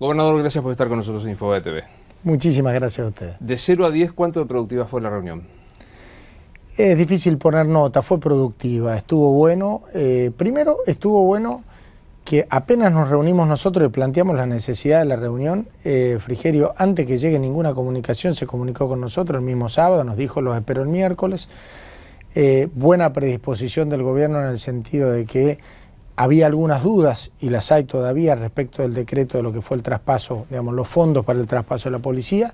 Gobernador, gracias por estar con nosotros en Infobae TV. Muchísimas gracias a usted. De 0 a 10, ¿cuánto de productiva fue la reunión? Es difícil poner nota, fue productiva, estuvo bueno. Eh, primero, estuvo bueno que apenas nos reunimos nosotros y planteamos la necesidad de la reunión, eh, Frigerio, antes que llegue ninguna comunicación, se comunicó con nosotros el mismo sábado, nos dijo los espero el miércoles. Eh, buena predisposición del gobierno en el sentido de que había algunas dudas, y las hay todavía, respecto del decreto de lo que fue el traspaso, digamos, los fondos para el traspaso de la policía.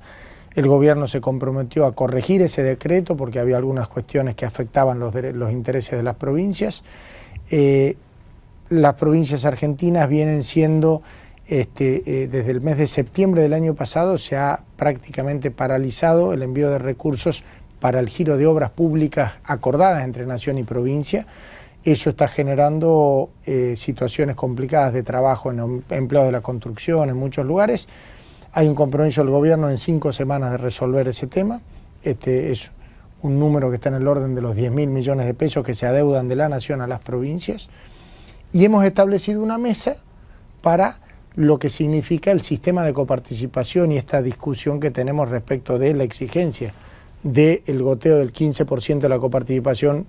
El gobierno se comprometió a corregir ese decreto porque había algunas cuestiones que afectaban los, intereses de las provincias. Eh, las provincias argentinas vienen siendo, este, eh, desde el mes de septiembre del año pasado, se ha prácticamente paralizado el envío de recursos para el giro de obras públicas acordadas entre nación y provincia. Eso está generando eh, situaciones complicadas de trabajo en em-, empleo de la construcción en muchos lugares. Hay un compromiso del gobierno en cinco semanas de resolver ese tema. Este es un número que está en el orden de los 10 mil millones de pesos que se adeudan de la nación a las provincias. Y hemos establecido una mesa para lo que significa el sistema de coparticipación y esta discusión que tenemos respecto de la exigencia del goteo del 15% de la coparticipación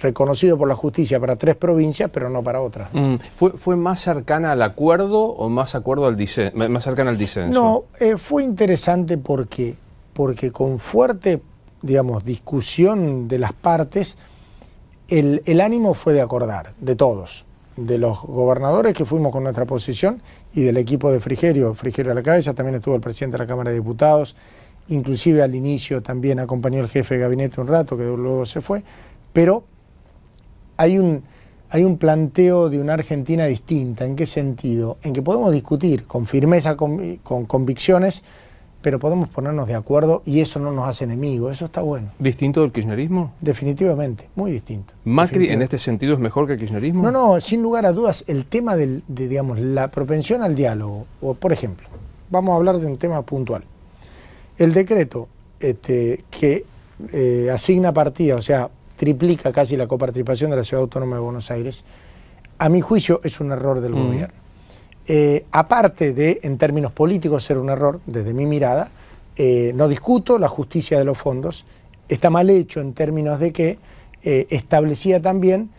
reconocido por la justicia para tres provincias, pero no para otras. Mm, ¿Fue, más cercana al acuerdo o más, acuerdo al disen más cercana al disenso? No, eh, fue interesante porque, porque con fuerte, digamos, discusión de las partes, el, el ánimo fue de acordar, de todos, de los gobernadores que fuimos con nuestra posición y del equipo de Frigerio, Frigerio a la cabeza, también estuvo el presidente de la Cámara de Diputados, inclusive al inicio también acompañó el jefe de gabinete un rato, que luego se fue, pero hay un, hay un planteo de una Argentina distinta. ¿En qué sentido? En que podemos discutir con firmeza, con, convicciones, pero podemos ponernos de acuerdo y eso no nos hace enemigos. Eso está bueno. ¿Distinto del kirchnerismo? Definitivamente, muy distinto. ¿Macri en este sentido es mejor que el kirchnerismo? No, no, sin lugar a dudas, el tema de digamos, la propensión al diálogo, o por ejemplo, vamos a hablar de un tema puntual. El decreto este, que eh, asigna partida, o sea, triplica casi la coparticipación de la Ciudad Autónoma de Buenos Aires, a mi juicio es un error del gobierno. Eh, aparte de, en términos políticos, ser un error, desde mi mirada, eh, no discuto la justicia de los fondos, está mal hecho en términos de que eh, establecía también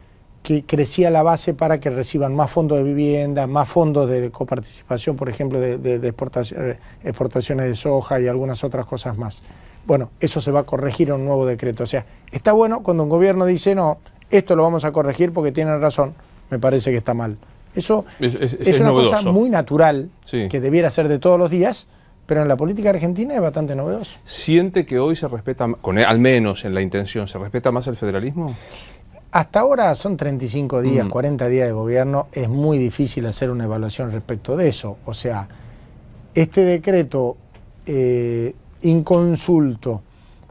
que crecía la base para que reciban más fondos de vivienda, más fondos de coparticipación, por ejemplo, de, exportaciones de soja y algunas otras cosas más. Bueno, eso se va a corregir en un nuevo decreto. O sea, está bueno cuando un gobierno dice, no, esto lo vamos a corregir porque tienen razón, me parece que está mal. Eso es, una cosa muy natural que debiera ser de todos los días, pero en la política argentina es bastante novedoso. ¿Siente que hoy se respeta, al menos en la intención, se respeta más el federalismo? Hasta ahora son 35 días, 40 mm. días de gobierno, es muy difícil hacer una evaluación respecto de eso. O sea, este decreto eh, inconsulto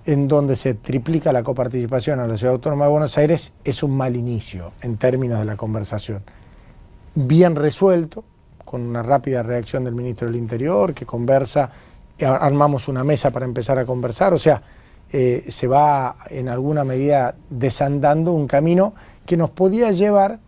en donde se triplica la coparticipación a la Ciudad Autónoma de Buenos Aires es un mal inicio en términos de la conversación. Bien resuelto, con una rápida reacción del ministro del Interior, que conversa, eh, armamos una mesa para empezar a conversar, o sea, eh, se va en alguna medida desandando un camino que nos podía llevar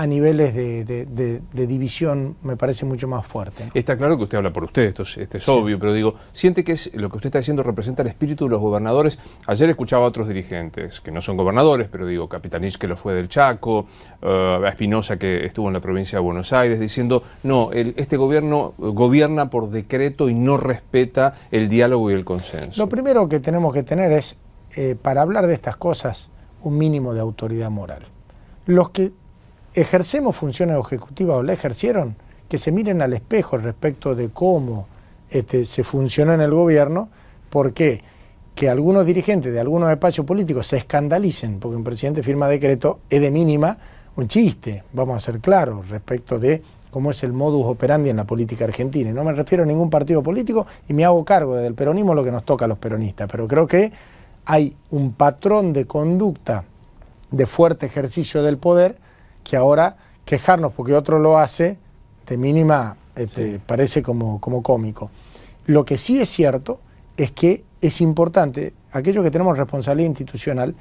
a niveles de, división me parece mucho más fuerte. Está claro que usted habla por usted, esto es, obvio, pero digo, ¿siente que es, lo que usted está diciendo representa el espíritu de los gobernadores? Ayer escuchaba a otros dirigentes, que no son gobernadores, pero digo, Capitanich que lo fue del Chaco, eh, a Espinosa que estuvo en la provincia de Buenos Aires, diciendo, no, este gobierno eh, gobierna por decreto y no respeta el diálogo y el consenso. Lo primero que tenemos que tener es, eh, para hablar de estas cosas, un mínimo de autoridad moral. Los que ejercemos funciones ejecutivas o la ejercieron, que se miren al espejo respecto de cómo este, se funciona en el gobierno, porque que algunos dirigentes de algunos espacios políticos se escandalicen porque un presidente firma decreto es de mínima un chiste, vamos a ser claros, respecto de cómo es el modus operandi en la política argentina. Y no me refiero a ningún partido político y me hago cargo del peronismo lo que nos toca a los peronistas, pero creo que hay un patrón de conducta de fuerte ejercicio del poder que ahora quejarnos porque otro lo hace, de mínima este, parece como, como cómico. Lo que sí es cierto es que es importante, aquellos que tenemos responsabilidad institucional,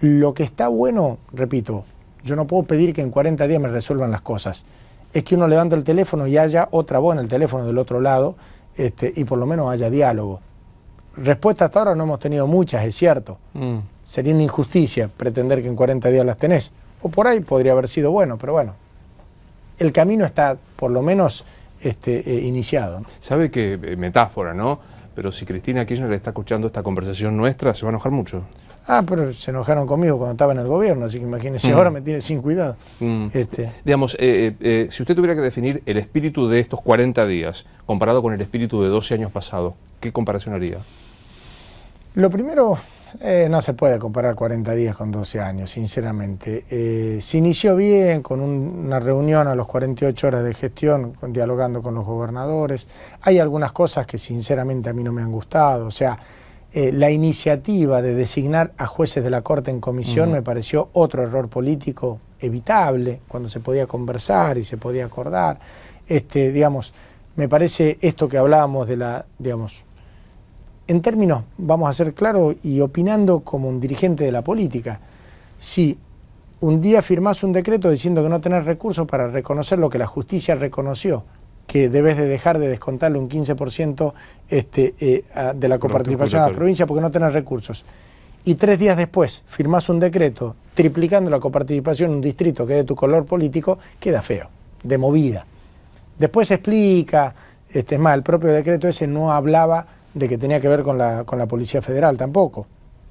lo que está bueno, repito, yo no puedo pedir que en 40 días me resuelvan las cosas. Es que uno levanta el teléfono y haya otra voz en el teléfono del otro lado este, y por lo menos haya diálogo. Respuestas hasta ahora no hemos tenido muchas, es cierto. Mm. Sería una injusticia pretender que en 40 días las tenés o por ahí podría haber sido bueno, pero bueno, el camino está por lo menos este, eh, iniciado. ¿Sabe que, eh, metáfora, no? Pero si Cristina Kirchner está escuchando esta conversación nuestra, se va a enojar mucho. Ah, pero se enojaron conmigo cuando estaba en el gobierno, así que imagínense, mm. ahora me tiene sin cuidado. Mm. Este. Digamos, eh, si usted tuviera que definir el espíritu de estos 40 días comparado con el espíritu de 12 años pasado, ¿qué comparación haría? Lo primero, eh, no se puede comparar 40 días con 12 años, sinceramente. Eh, se inició bien con una reunión a los 48 horas de gestión, dialogando con los gobernadores. Hay algunas cosas que sinceramente a mí no me han gustado. O sea, eh, la iniciativa de designar a jueces de la Corte en comisión me pareció otro error político evitable, cuando se podía conversar y se podía acordar. Este, digamos, me parece esto que hablábamos de la, digamos, en términos, vamos a ser claros y opinando como un dirigente de la política, si un día firmás un decreto diciendo que no tenés recursos para reconocer lo que la justicia reconoció, que debes de dejar de descontarle un 15% este, eh, de la coparticipación a la provincia porque no tenés recursos. Y tres días después firmás un decreto triplicando la coparticipación en un distrito que es de tu color político, queda feo, de movida. Después explica, este, es más, el propio decreto ese no hablaba de que tenía que ver con la, con la Policía Federal tampoco.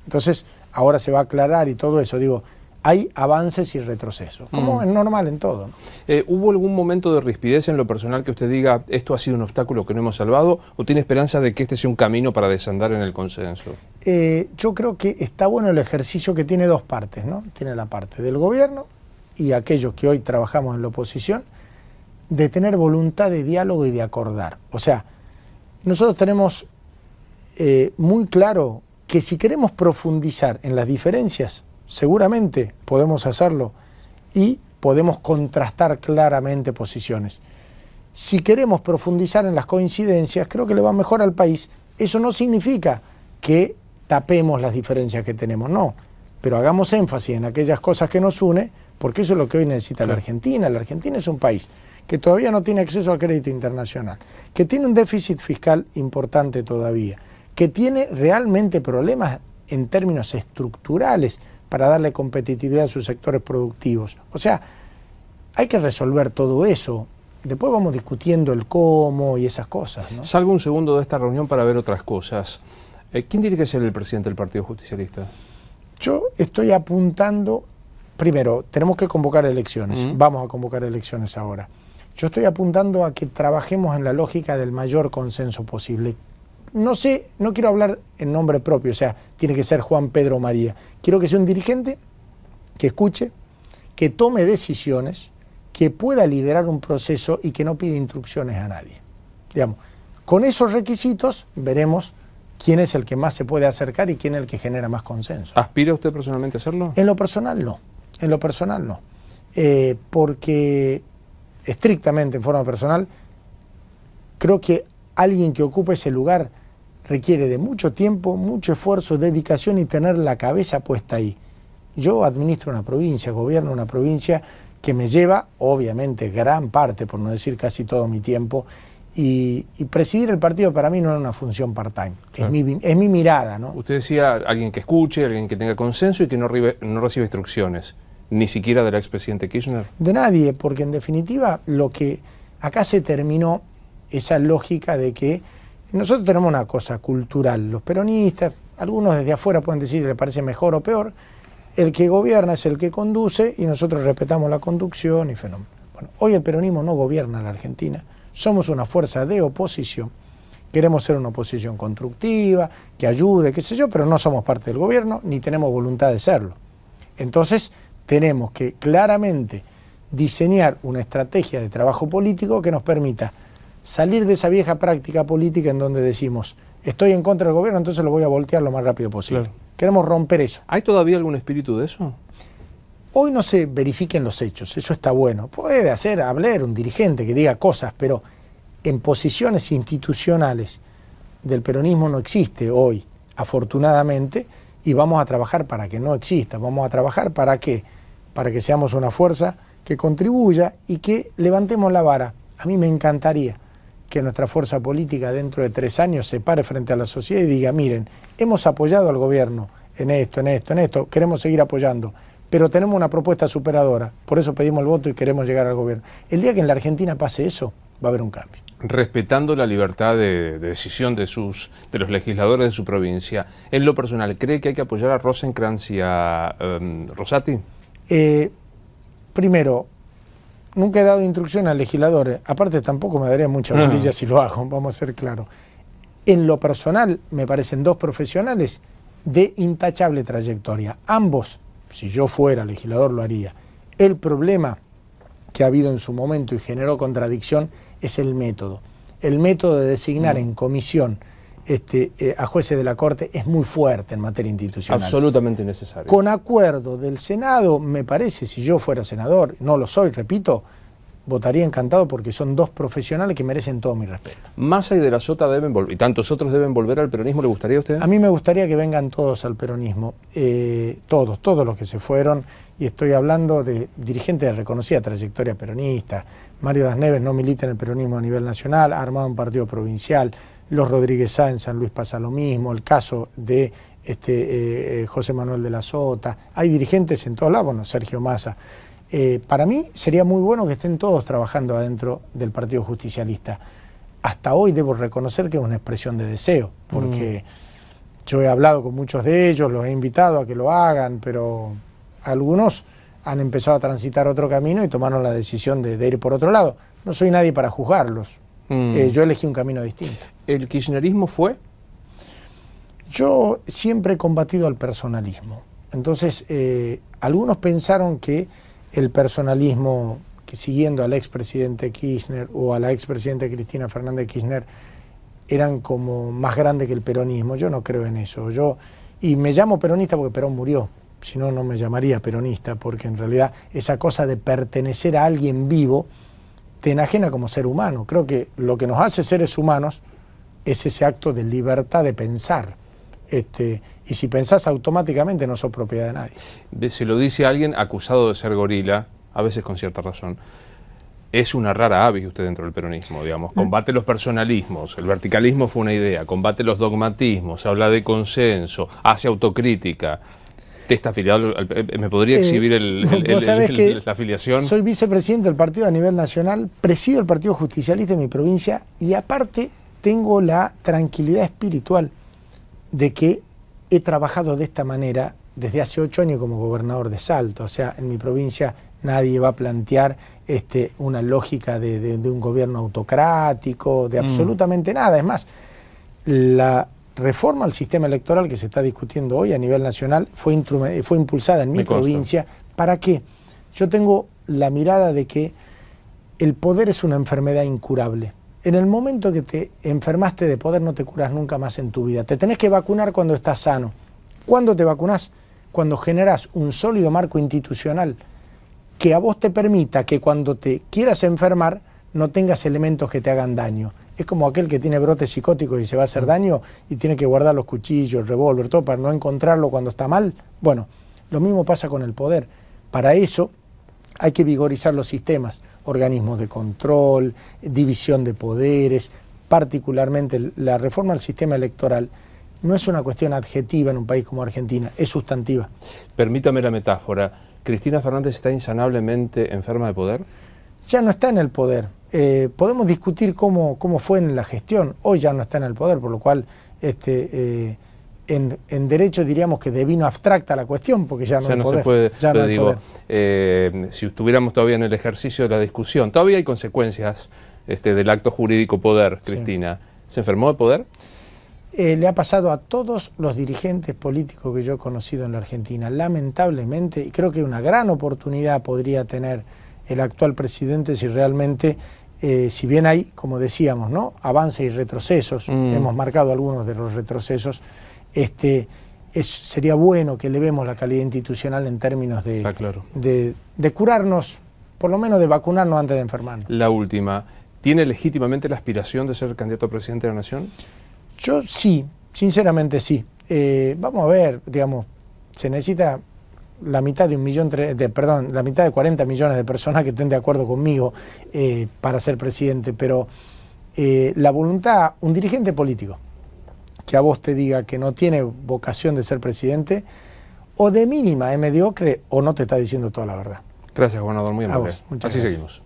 Entonces, ahora se va a aclarar y todo eso. Digo, hay avances y retrocesos, como mm. es normal en todo. Eh, ¿Hubo algún momento de rispidez en lo personal que usted diga, esto ha sido un obstáculo que no hemos salvado, o tiene esperanza de que este sea un camino para desandar en el consenso? Eh, yo creo que está bueno el ejercicio que tiene dos partes, ¿no? Tiene la parte del gobierno y aquellos que hoy trabajamos en la oposición, de tener voluntad de diálogo y de acordar. O sea, nosotros tenemos eh, muy claro que si queremos profundizar en las diferencias, seguramente podemos hacerlo y podemos contrastar claramente posiciones. Si queremos profundizar en las coincidencias, creo que le va mejor al país. Eso no significa que tapemos las diferencias que tenemos, no, pero hagamos énfasis en aquellas cosas que nos une, porque eso es lo que hoy necesita la Argentina. La Argentina es un país que todavía no tiene acceso al crédito internacional, que tiene un déficit fiscal importante todavía, que tiene realmente problemas en términos estructurales para darle competitividad a sus sectores productivos. O sea, hay que resolver todo eso. Después vamos discutiendo el cómo y esas cosas. Salgo un segundo de esta reunión para ver otras cosas. Eh, ¿Quién tiene que ser el presidente del Partido Justicialista? Yo estoy apuntando, primero, tenemos que convocar elecciones, vamos a convocar elecciones ahora. Yo estoy apuntando a que trabajemos en la lógica del mayor consenso posible no sé, no quiero hablar en nombre propio, o sea, tiene que ser Juan Pedro María. Quiero que sea un dirigente que escuche, que tome decisiones, que pueda liderar un proceso y que no pida instrucciones a nadie. Digamos, con esos requisitos veremos quién es el que más se puede acercar y quién es el que genera más consenso. ¿Aspira usted personalmente a hacerlo? En lo personal no, en lo personal no. Eh, porque estrictamente en forma personal, creo que alguien que ocupe ese lugar requiere de mucho tiempo, mucho esfuerzo, dedicación y tener la cabeza puesta ahí. Yo administro una provincia, gobierno una provincia que me lleva, obviamente, gran parte, por no decir casi todo mi tiempo, y, presidir el partido para mí no es una función part-time, es, mi, mirada. ¿no? Usted decía alguien que escuche, alguien que tenga consenso y que no, reciba instrucciones, ni siquiera del expresidente Kirchner. De nadie, porque en definitiva lo que acá se terminó esa lógica de que nosotros tenemos una cosa cultural, los peronistas, algunos desde afuera pueden decir que le parece mejor o peor, el que gobierna es el que conduce y nosotros respetamos la conducción y fenómeno. hoy el peronismo no gobierna la Argentina, somos una fuerza de oposición, queremos ser una oposición constructiva, que ayude, qué sé yo, pero no somos parte del gobierno ni tenemos voluntad de serlo. Entonces tenemos que claramente diseñar una estrategia de trabajo político que nos permita salir de esa vieja práctica política en donde decimos, estoy en contra del gobierno, entonces lo voy a voltear lo más rápido posible. Queremos romper eso. ¿Hay todavía algún espíritu de eso? Hoy no se verifiquen los hechos, eso está bueno. Puede hacer, hablar un dirigente que diga cosas, pero en posiciones institucionales del peronismo no existe hoy, afortunadamente, y vamos a trabajar para que no exista, vamos a trabajar para que, para que seamos una fuerza que contribuya y que levantemos la vara. A mí me encantaría que nuestra fuerza política dentro de tres años se pare frente a la sociedad y diga, miren, hemos apoyado al gobierno en esto, en esto, en esto, queremos seguir apoyando, pero tenemos una propuesta superadora, por eso pedimos el voto y queremos llegar al gobierno. El día que en la Argentina pase eso, va a haber un cambio. Respetando la libertad de, decisión de, sus, de los legisladores de su provincia, en lo personal, ¿cree que hay que apoyar a Rosencrantz y a em, Rosati? Eh, primero, nunca he dado instrucción al legislador, eh, aparte tampoco me daría mucha bolilla si lo hago, vamos a ser claros. En lo personal, me parecen dos profesionales de intachable trayectoria. Ambos, si yo fuera legislador, lo haría. El problema que ha habido en su momento y generó contradicción es el método. El método de designar mm. en comisión este, eh, a jueces de la Corte es muy fuerte en materia institucional. Absolutamente necesario. Con acuerdo del Senado, me parece, si yo fuera senador, no lo soy, repito, votaría encantado porque son dos profesionales que merecen todo mi respeto. más y de la Sota deben volver, y tantos otros deben volver al peronismo, ¿le gustaría a usted? A mí me gustaría que vengan todos al peronismo, eh, todos, todos los que se fueron, y estoy hablando de dirigentes de reconocida trayectoria peronista, Mario Das Neves no milita en el peronismo a nivel nacional, ha armado un partido provincial, los Rodríguez Sáenz en San Luis pasa lo mismo, el caso de este, eh, eh, José Manuel de la Sota, hay dirigentes en todos lados, bueno, Sergio Massa. Eh, para mí sería muy bueno que estén todos trabajando adentro del Partido Justicialista. Hasta hoy debo reconocer que es una expresión de deseo, porque mm. yo he hablado con muchos de ellos, los he invitado a que lo hagan, pero algunos han empezado a transitar otro camino y tomaron la decisión de ir por otro lado. No soy nadie para juzgarlos, Mm. Eh, yo elegí un camino distinto. ¿El kirchnerismo fue? Yo siempre he combatido al personalismo. Entonces, eh, algunos pensaron que el personalismo, que siguiendo al expresidente Kirchner o a la expresidenta Cristina Fernández Kirchner, eran como más grande que el peronismo. Yo no creo en eso. Yo, y me llamo peronista porque Perón murió. Si no, no me llamaría peronista, porque en realidad esa cosa de pertenecer a alguien vivo te enajena como ser humano. Creo que lo que nos hace seres humanos es ese acto de libertad de pensar. Este, y si pensás automáticamente no sos propiedad de nadie. Se lo dice alguien acusado de ser gorila, a veces con cierta razón. Es una rara avis usted dentro del peronismo, digamos. Mm. Combate los personalismos, el verticalismo fue una idea, combate los dogmatismos, habla de consenso, hace autocrítica. Este afiliado? ¿Me podría eh, exhibir el, la afiliación? Soy vicepresidente del partido a nivel nacional, presido el Partido Justicialista de mi provincia y aparte tengo la tranquilidad espiritual de que he trabajado de esta manera desde hace ocho años como gobernador de Salta. O sea, en mi provincia nadie va a plantear este, una lógica de, un gobierno autocrático, de mm. absolutamente nada. Es más, la reforma al sistema electoral que se está discutiendo hoy a nivel nacional fue, eh, fue impulsada en mi provincia. ¿Para qué? Yo tengo la mirada de que el poder es una enfermedad incurable. En el momento que te enfermaste de poder no te curas nunca más en tu vida. Te tenés que vacunar cuando estás sano. ¿Cuándo te vacunás? Cuando generas un sólido marco institucional que a vos te permita que cuando te quieras enfermar no tengas elementos que te hagan daño. Es como aquel que tiene brotes psicóticos y se va a hacer daño y tiene que guardar los cuchillos, el revólver, todo para no encontrarlo cuando está mal. Bueno, lo mismo pasa con el poder. Para eso hay que vigorizar los sistemas, organismos de control, división de poderes, particularmente la reforma del sistema electoral no es una cuestión adjetiva en un país como Argentina, es sustantiva. Permítame la metáfora, ¿Cristina Fernández está insanablemente enferma de poder? Ya no está en el poder, eh, podemos discutir cómo, cómo fue en la gestión, hoy ya no está en el poder, por lo cual este, eh, en, derecho diríamos que devino abstracta la cuestión, porque ya no, se puede. digo, si estuviéramos todavía en el ejercicio de la discusión, todavía hay consecuencias este, del acto jurídico poder, Cristina. ¿Se enfermó de poder? Eh, le ha pasado a todos los dirigentes políticos que yo he conocido en la Argentina. Lamentablemente, y creo que una gran oportunidad podría tener el actual presidente si realmente eh, si bien hay, como decíamos, ¿no? avances y retrocesos, mm. hemos marcado algunos de los retrocesos, este, sería bueno que elevemos la calidad institucional en términos de, de, curarnos, por lo menos de vacunarnos antes de enfermarnos. La última, ¿tiene legítimamente la aspiración de ser candidato a presidente de la Nación? Yo sí, sinceramente sí. Eh, vamos a ver, digamos, se necesita la mitad de un millón, de, perdón, la mitad de 40 millones de personas que estén de acuerdo conmigo eh, para ser presidente, pero eh, la voluntad, un dirigente político que a vos te diga que no tiene vocación de ser presidente, o de mínima es mediocre, o no te está diciendo toda la verdad. Gracias, gobernador, muy amable. Así seguimos.